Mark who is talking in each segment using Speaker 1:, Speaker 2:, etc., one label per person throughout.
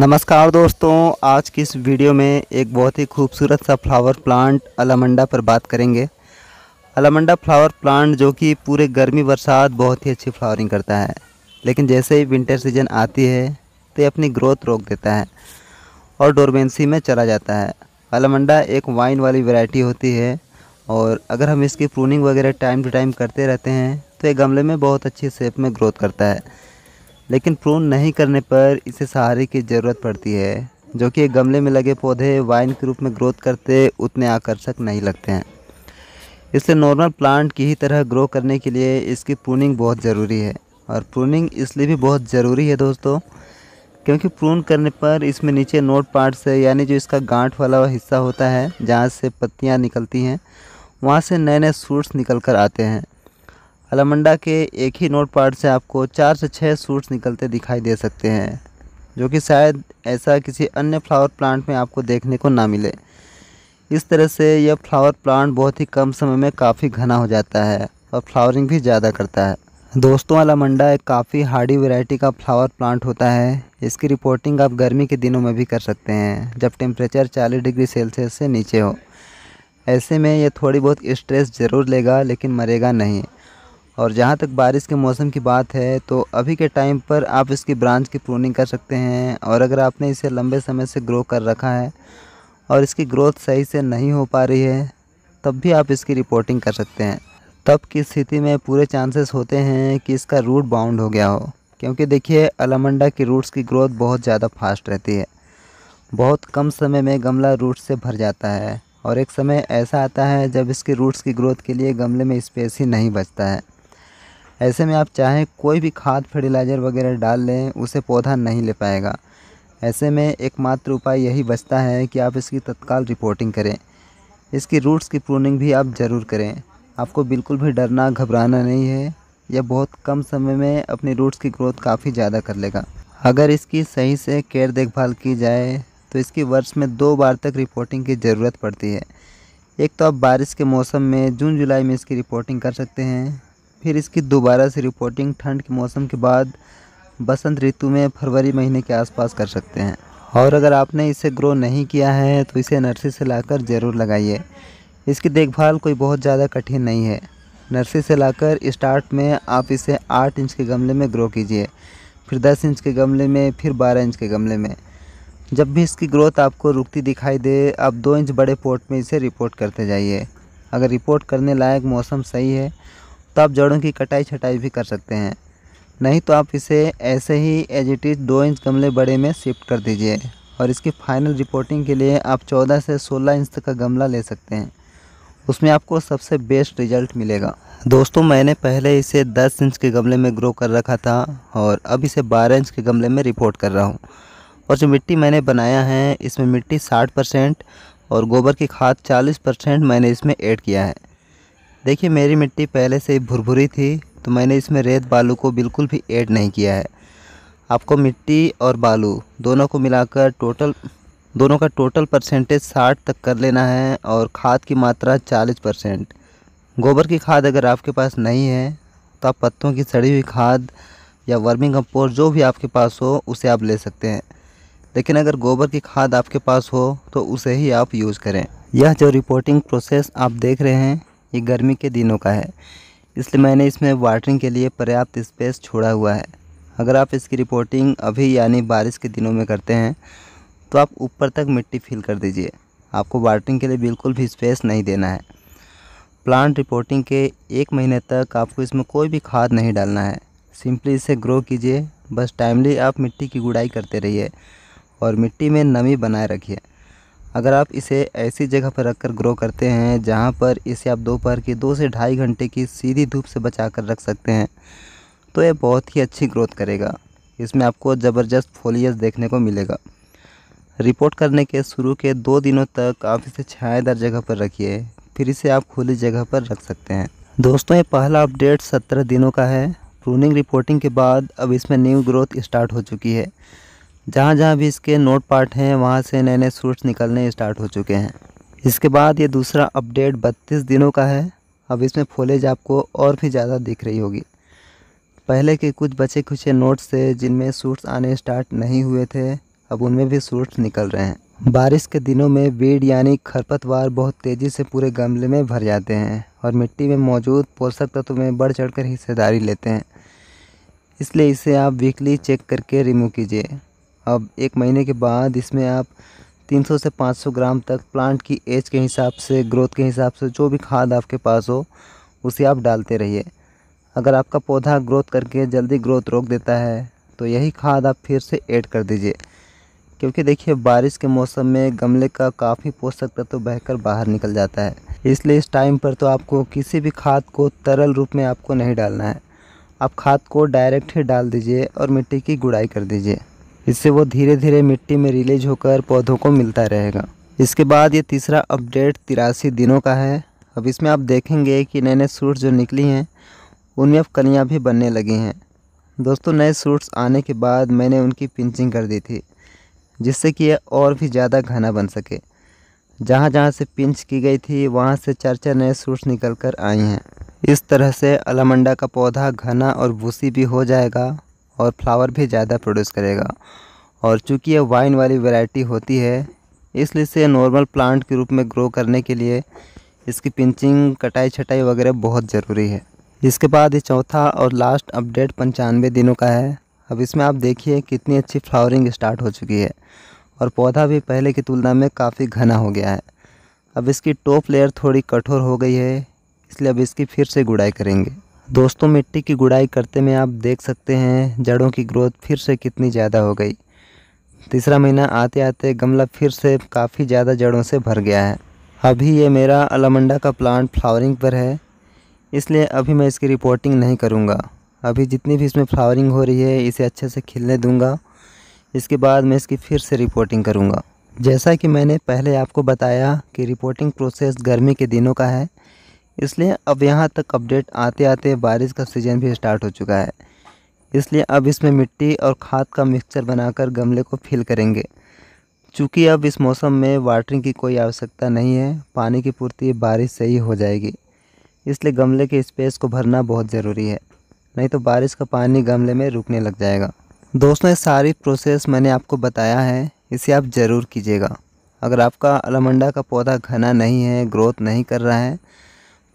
Speaker 1: नमस्कार दोस्तों आज की इस वीडियो में एक बहुत ही खूबसूरत सा फ्लावर प्लांट अलामंडा पर बात करेंगे अलामंडा फ्लावर प्लांट जो कि पूरे गर्मी बरसात बहुत ही अच्छी फ्लावरिंग करता है लेकिन जैसे ही विंटर सीजन आती है तो ये अपनी ग्रोथ रोक देता है और डोरबेंसी में चला जाता है अलामंडा एक वाइन वाली वैरायटी होती है और अगर हम इसकी प्रूनिंग वगैरह टाइम टू टाइम करते रहते हैं तो ये गमले में बहुत अच्छी शेप में ग्रोथ करता है लेकिन प्रून नहीं करने पर इसे सहारे की ज़रूरत पड़ती है जो कि गमले में लगे पौधे वाइन के रूप में ग्रोथ करते उतने आकर्षक नहीं लगते हैं इसलिए नॉर्मल प्लांट की ही तरह ग्रो करने के लिए इसकी प्रूनिंग बहुत ज़रूरी है और प्रूनिंग इसलिए भी बहुत ज़रूरी है दोस्तों क्योंकि प्रून करने पर इसमें नीचे नोट पार्ट से यानी जो इसका गांठ वाला हिस्सा होता है जहाँ से पत्तियाँ निकलती हैं वहाँ से नए नए सूट्स निकल कर आते हैं अलमंडा के एक ही नोट पार्ट से आपको चार से छः सूट्स निकलते दिखाई दे सकते हैं जो कि शायद ऐसा किसी अन्य फ्लावर प्लांट में आपको देखने को ना मिले इस तरह से यह फ्लावर प्लांट बहुत ही कम समय में काफ़ी घना हो जाता है और फ्लावरिंग भी ज़्यादा करता है दोस्तों अलामंडा एक काफ़ी हार्डी वैरायटी का फ्लावर प्लांट होता है इसकी रिपोर्टिंग आप गर्मी के दिनों में भी कर सकते हैं जब टेम्परेचर 40 डिग्री सेल्सियस से नीचे हो ऐसे में यह थोड़ी बहुत स्ट्रेस ज़रूर लेगा लेकिन मरेगा नहीं और जहाँ तक बारिश के मौसम की बात है तो अभी के टाइम पर आप इसकी ब्रांच की प्रूनिंग कर सकते हैं और अगर आपने इसे लंबे समय से ग्रो कर रखा है और इसकी ग्रोथ सही से नहीं हो पा रही है तब भी आप इसकी रिपोर्टिंग कर सकते हैं तब की स्थिति में पूरे चांसेस होते हैं कि इसका रूट बाउंड हो गया हो क्योंकि देखिए अलामंडा की रूट्स की ग्रोथ बहुत ज़्यादा फास्ट रहती है बहुत कम समय में गमला रूट से भर जाता है और एक समय ऐसा आता है जब इसके रूट्स की ग्रोथ के लिए गमले में स्पेस ही नहीं बचता है ऐसे में आप चाहे कोई भी खाद फर्टिलाइज़र वगैरह डाल लें उसे पौधा नहीं ले पाएगा ऐसे में एकमात्र उपाय यही बचता है कि आप इसकी तत्काल रिपोर्टिंग करें इसकी रूट्स की प्रूनिंग भी आप ज़रूर करें आपको बिल्कुल भी डरना घबराना नहीं है यह बहुत कम समय में अपनी रूट्स की ग्रोथ काफ़ी ज़्यादा कर लेगा अगर इसकी सही से केयर देखभाल की जाए तो इसकी वर्ष में दो बार तक रिपोर्टिंग की ज़रूरत पड़ती है एक तो आप बारिश के मौसम में जून जुलाई में इसकी रिपोर्टिंग कर सकते हैं फिर इसकी दोबारा से रिपोर्टिंग ठंड के मौसम के बाद बसंत ऋतु में फरवरी महीने के आसपास कर सकते हैं और अगर आपने इसे ग्रो नहीं किया है तो इसे नर्सरी से लाकर ज़रूर लगाइए इसकी देखभाल कोई बहुत ज़्यादा कठिन नहीं है नर्सरी से लाकर स्टार्ट में आप इसे आठ इंच के गमले में ग्रो कीजिए फिर दस इंच के गमले में फिर बारह इंच के गमले में जब भी इसकी ग्रोथ आपको रुकती दिखाई दे आप दो इंच बड़े पोर्ट में इसे रिपोर्ट करते जाइए अगर रिपोर्ट करने लायक मौसम सही है तो आप जड़ों की कटाई छटाई भी कर सकते हैं नहीं तो आप इसे ऐसे ही एज इट इज़ दो इंच गमले बड़े में शिफ्ट कर दीजिए और इसकी फाइनल रिपोर्टिंग के लिए आप 14 से 16 इंच तक का गमला ले सकते हैं उसमें आपको सबसे बेस्ट रिजल्ट मिलेगा दोस्तों मैंने पहले इसे 10 इंच के गमले में ग्रो कर रखा था और अब इसे 12 इंच के गमले में रिपोर्ट कर रहा हूँ और जो मिट्टी मैंने बनाया है इसमें मिट्टी 60 परसेंट और गोबर की खाद 40 परसेंट मैंने इसमें ऐड किया है देखिए मेरी मिट्टी पहले से ही भुरभुरी थी तो मैंने इसमें रेत बालू को बिल्कुल भी ऐड नहीं किया है आपको मिट्टी और बालू दोनों को मिलाकर टोटल दोनों का टोटल परसेंटेज साठ तक कर लेना है और खाद की मात्रा चालीस परसेंट गोबर की खाद अगर आपके पास नहीं है तो आप पत्तों की सड़ी हुई खाद या वर्मिंग कंपोस्ट जो भी आपके पास हो उसे आप ले सकते हैं लेकिन अगर गोबर की खाद आपके पास हो तो उसे ही आप यूज़ करें यह जो रिपोर्टिंग प्रोसेस आप देख रहे हैं ये गर्मी के दिनों का है इसलिए मैंने इसमें वाटरिंग के लिए पर्याप्त स्पेस छोड़ा हुआ है अगर आप इसकी रिपोर्टिंग अभी यानी बारिश के दिनों में करते हैं तो आप ऊपर तक मिट्टी फिल कर दीजिए आपको वाटरिंग के लिए बिल्कुल भी स्पेस नहीं देना है प्लांट रिपोर्टिंग के एक महीने तक आपको इसमें कोई भी खाद नहीं डालना है सिंपली इसे ग्रो कीजिए बस टाइमली आप मिट्टी की गुड़ाई करते रहिए और मिट्टी में नमी बनाए रखिए अगर आप इसे ऐसी जगह पर रखकर ग्रो करते हैं जहाँ पर इसे आप दोपहर के दो से ढाई घंटे की सीधी धूप से बचा कर रख सकते हैं तो ये बहुत ही अच्छी ग्रोथ करेगा इसमें आपको ज़बरदस्त फोलियस देखने को मिलेगा रिपोर्ट करने के शुरू के दो दिनों तक आप इसे छायादार जगह पर रखिए फिर इसे आप खुली जगह पर रख सकते हैं दोस्तों ये पहला अपडेट सत्रह दिनों का है प्रूनिंग रिपोर्टिंग के बाद अब इसमें न्यू ग्रोथ स्टार्ट हो चुकी है जहाँ जहाँ भी इसके नोट पार्ट हैं वहाँ से नए नए सूट्स निकलने स्टार्ट हो चुके हैं इसके बाद ये दूसरा अपडेट बत्तीस दिनों का है अब इसमें फोलेज आपको और भी ज़्यादा दिख रही होगी पहले के कुछ बचे खुचे नोट्स थे जिनमें सूट्स आने स्टार्ट नहीं हुए थे अब उनमें भी सूट्स निकल रहे हैं बारिश के दिनों में वीड यानी खरपतवार बहुत तेज़ी से पूरे गमले में भर जाते हैं और मिट्टी में मौजूद पोषक तत्व में बढ़ चढ़कर हिस्सेदारी लेते हैं इसलिए इसे आप वीकली चेक करके रिमूव कीजिए अब एक महीने के बाद इसमें आप 300 से 500 ग्राम तक प्लांट की एज के हिसाब से ग्रोथ के हिसाब से जो भी खाद आपके पास हो उसे आप डालते रहिए अगर आपका पौधा ग्रोथ करके जल्दी ग्रोथ रोक देता है तो यही खाद आप फिर से ऐड कर दीजिए क्योंकि देखिए बारिश के मौसम में गमले का काफ़ी पोषक तत्व तो बहकर बाहर निकल जाता है इसलिए इस टाइम पर तो आपको किसी भी खाद को तरल रूप में आपको नहीं डालना है आप खाद को डायरेक्ट ही डाल दीजिए और मिट्टी की गुड़ाई कर दीजिए इससे वो धीरे धीरे मिट्टी में रिलीज होकर पौधों को मिलता रहेगा इसके बाद ये तीसरा अपडेट तिरासी दिनों का है अब इसमें आप देखेंगे कि नए नए सूट्स जो निकली हैं उनमें अब कलियाँ भी बनने लगी हैं दोस्तों नए सूट्स आने के बाद मैंने उनकी पिंचिंग कर दी थी जिससे कि यह और भी ज़्यादा घना बन सके जहाँ जहाँ से पिंच की गई थी वहाँ से चार चार नए सूट्स निकल कर आई हैं इस तरह से अलामंडा का पौधा घना और भूसी भी हो जाएगा और फ्लावर भी ज़्यादा प्रोड्यूस करेगा और चूँकि ये वाइन वाली वैरायटी होती है इसलिए इसे नॉर्मल प्लांट के रूप में ग्रो करने के लिए इसकी पिंचिंग कटाई छटाई वगैरह बहुत ज़रूरी है इसके बाद ये चौथा और लास्ट अपडेट पंचानवे दिनों का है अब इसमें आप देखिए कितनी अच्छी फ्लावरिंग स्टार्ट हो चुकी है और पौधा भी पहले की तुलना में काफ़ी घना हो गया है अब इसकी टॉप लेयर थोड़ी कठोर हो गई है इसलिए अब इसकी फिर से गुड़ाई करेंगे दोस्तों मिट्टी की गुड़ाई करते में आप देख सकते हैं जड़ों की ग्रोथ फिर से कितनी ज़्यादा हो गई तीसरा महीना आते आते गमला फिर से काफ़ी ज़्यादा जड़ों से भर गया है अभी ये मेरा अलामंडा का प्लांट फ्लावरिंग पर है इसलिए अभी मैं इसकी रिपोर्टिंग नहीं करूँगा अभी जितनी भी इसमें फ्लावरिंग हो रही है इसे अच्छे से खिलने दूँगा इसके बाद मैं इसकी फिर से रिपोर्टिंग करूँगा जैसा कि मैंने पहले आपको बताया कि रिपोर्टिंग प्रोसेस गर्मी के दिनों का है इसलिए अब यहाँ तक अपडेट आते आते बारिश का सीज़न भी स्टार्ट हो चुका है इसलिए अब इसमें मिट्टी और खाद का मिक्सचर बनाकर गमले को फिल करेंगे चूँकि अब इस मौसम में वाटरिंग की कोई आवश्यकता नहीं है पानी की पूर्ति बारिश से ही हो जाएगी इसलिए गमले के स्पेस को भरना बहुत ज़रूरी है नहीं तो बारिश का पानी गमले में रुकने लग जाएगा दोस्तों ये सारी प्रोसेस मैंने आपको बताया है इसे आप ज़रूर कीजिएगा अगर आपका अलमंडा का पौधा घना नहीं है ग्रोथ नहीं कर रहा है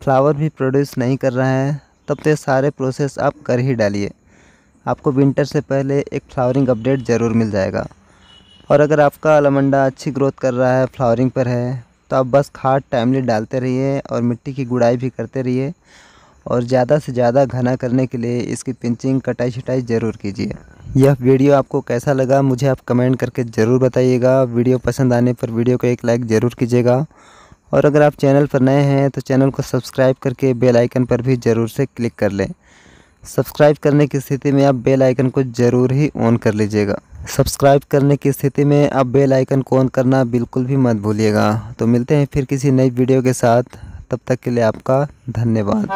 Speaker 1: फ्लावर भी प्रोड्यूस नहीं कर रहा है तब तो ये सारे प्रोसेस आप कर ही डालिए आपको विंटर से पहले एक फ्लावरिंग अपडेट ज़रूर मिल जाएगा और अगर आपका अलमंडा अच्छी ग्रोथ कर रहा है फ्लावरिंग पर है तो आप बस खाद टाइमली डालते रहिए और मिट्टी की गुड़ाई भी करते रहिए और ज़्यादा से ज़्यादा घना करने के लिए इसकी पिंचिंग कटाई छटाई ज़रूर कीजिए यह वीडियो आपको कैसा लगा मुझे आप कमेंट करके ज़रूर बताइएगा वीडियो पसंद आने पर वीडियो को एक लाइक ज़रूर कीजिएगा और अगर आप चैनल पर नए हैं तो चैनल को सब्सक्राइब करके बेल आइकन पर भी ज़रूर से क्लिक कर लें सब्सक्राइब करने की स्थिति में आप बेल आइकन को ज़रूर ही ऑन कर लीजिएगा सब्सक्राइब करने की स्थिति में आप बेल आइकन को ऑन करना बिल्कुल भी मत भूलिएगा तो मिलते हैं फिर किसी नई वीडियो के साथ तब तक के लिए आपका धन्यवाद